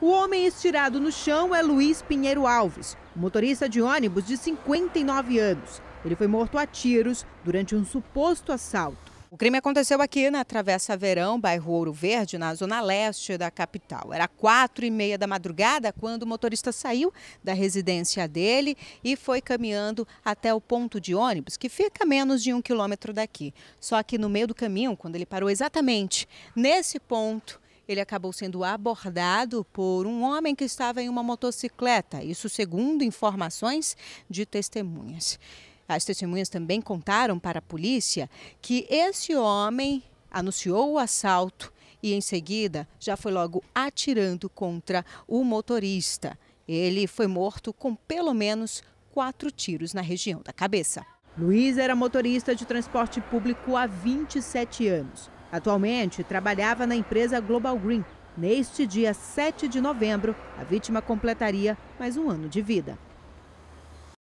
O homem estirado no chão é Luiz Pinheiro Alves, motorista de ônibus de 59 anos. Ele foi morto a tiros durante um suposto assalto. O crime aconteceu aqui na Travessa Verão, bairro Ouro Verde, na zona leste da capital. Era quatro e meia da madrugada quando o motorista saiu da residência dele e foi caminhando até o ponto de ônibus, que fica a menos de um quilômetro daqui. Só que no meio do caminho, quando ele parou exatamente nesse ponto, ele acabou sendo abordado por um homem que estava em uma motocicleta, isso segundo informações de testemunhas. As testemunhas também contaram para a polícia que esse homem anunciou o assalto e, em seguida, já foi logo atirando contra o motorista. Ele foi morto com pelo menos quatro tiros na região da cabeça. Luiz era motorista de transporte público há 27 anos. Atualmente, trabalhava na empresa Global Green. Neste dia 7 de novembro, a vítima completaria mais um ano de vida.